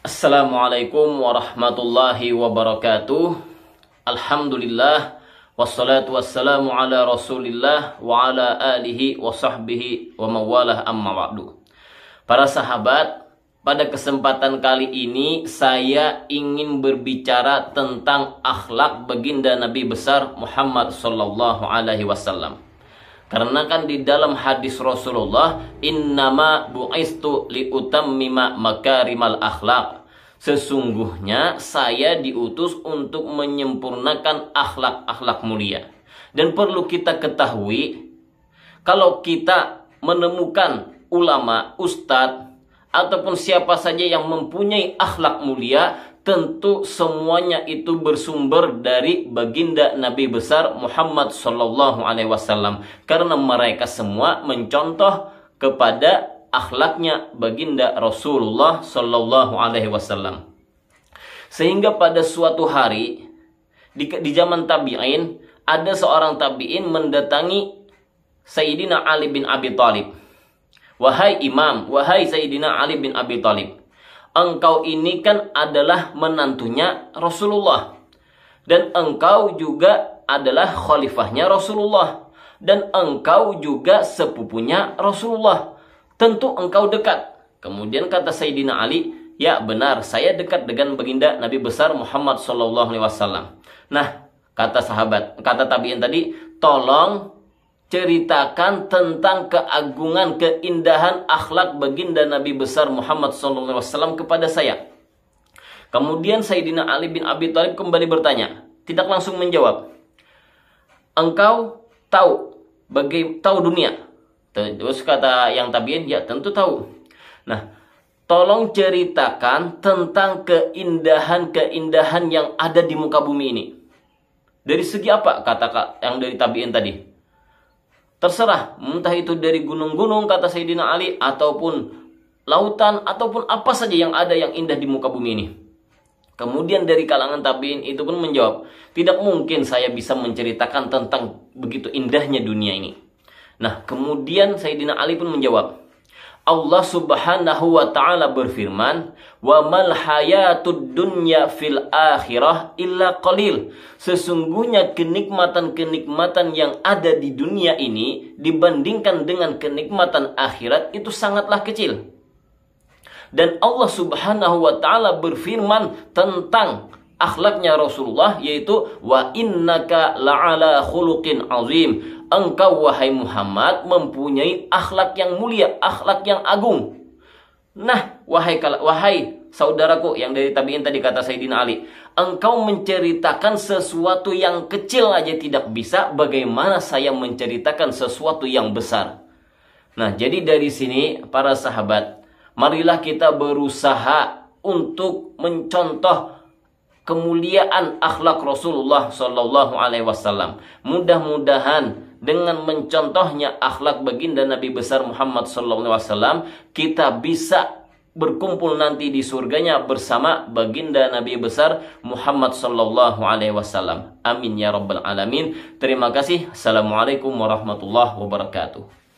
Assalamualaikum warahmatullahi wabarakatuh Alhamdulillah Wassalatu wassalamu ala rasulillah Wa ala alihi wa sahbihi wa mawalah amma wa'du Para sahabat Pada kesempatan kali ini Saya ingin berbicara tentang akhlak baginda Nabi besar Muhammad sallallahu alaihi wasallam karena kan di dalam hadis Rasulullah innama bu'istu liutammima makarimal akhlak. Sesungguhnya saya diutus untuk menyempurnakan akhlak-akhlak mulia. Dan perlu kita ketahui kalau kita menemukan ulama, ustadz ataupun siapa saja yang mempunyai akhlak mulia, tentu semuanya itu bersumber dari baginda Nabi besar Muhammad Shallallahu Alaihi Wasallam karena mereka semua mencontoh kepada akhlaknya baginda Rasulullah Shallallahu Alaihi Wasallam sehingga pada suatu hari di, di zaman tabi'in ada seorang tabi'in mendatangi Sayyidina Ali bin Abi Thalib wahai imam wahai Sayyidina Ali bin Abi Thalib engkau ini kan adalah menantunya Rasulullah dan engkau juga adalah khalifahnya Rasulullah dan engkau juga sepupunya Rasulullah tentu engkau dekat kemudian kata Sayyidina Ali ya benar saya dekat dengan baginda Nabi besar Muhammad SAW nah kata sahabat kata tabiin tadi tolong ceritakan tentang keagungan, keindahan akhlak baginda Nabi besar Muhammad SAW kepada saya. Kemudian Sayyidina Ali bin Abi Thalib kembali bertanya, tidak langsung menjawab. Engkau tahu bagi tahu dunia. Terus kata yang tabiin, ya tentu tahu. Nah, tolong ceritakan tentang keindahan-keindahan yang ada di muka bumi ini. Dari segi apa kata yang dari tabiin tadi? Terserah, entah itu dari gunung-gunung kata Sayyidina Ali ataupun lautan ataupun apa saja yang ada yang indah di muka bumi ini. Kemudian dari kalangan tabiin itu pun menjawab, tidak mungkin saya bisa menceritakan tentang begitu indahnya dunia ini. Nah, kemudian Sayyidina Ali pun menjawab, Allah Subhanahu wa taala berfirman, "Wa mal hayatud dunya fil akhirah illa qalil." Sesungguhnya kenikmatan-kenikmatan yang ada di dunia ini dibandingkan dengan kenikmatan akhirat itu sangatlah kecil. Dan Allah Subhanahu wa taala berfirman tentang akhlaknya Rasulullah yaitu wa innaka la'ala khuluqin azim engkau wahai Muhammad mempunyai akhlak yang mulia, akhlak yang agung. Nah, wahai wahai saudaraku yang dari tabiin tadi kata Sayyidina Ali, engkau menceritakan sesuatu yang kecil aja tidak bisa, bagaimana saya menceritakan sesuatu yang besar? Nah, jadi dari sini para sahabat, marilah kita berusaha untuk mencontoh kemuliaan akhlak Rasulullah Shallallahu Alaihi Wasallam. Mudah-mudahan dengan mencontohnya akhlak baginda Nabi besar Muhammad SAW, kita bisa berkumpul nanti di surganya bersama baginda Nabi besar Muhammad sallallahu alaihi wasallam. Amin ya rabbal alamin. Terima kasih. Assalamualaikum warahmatullahi wabarakatuh.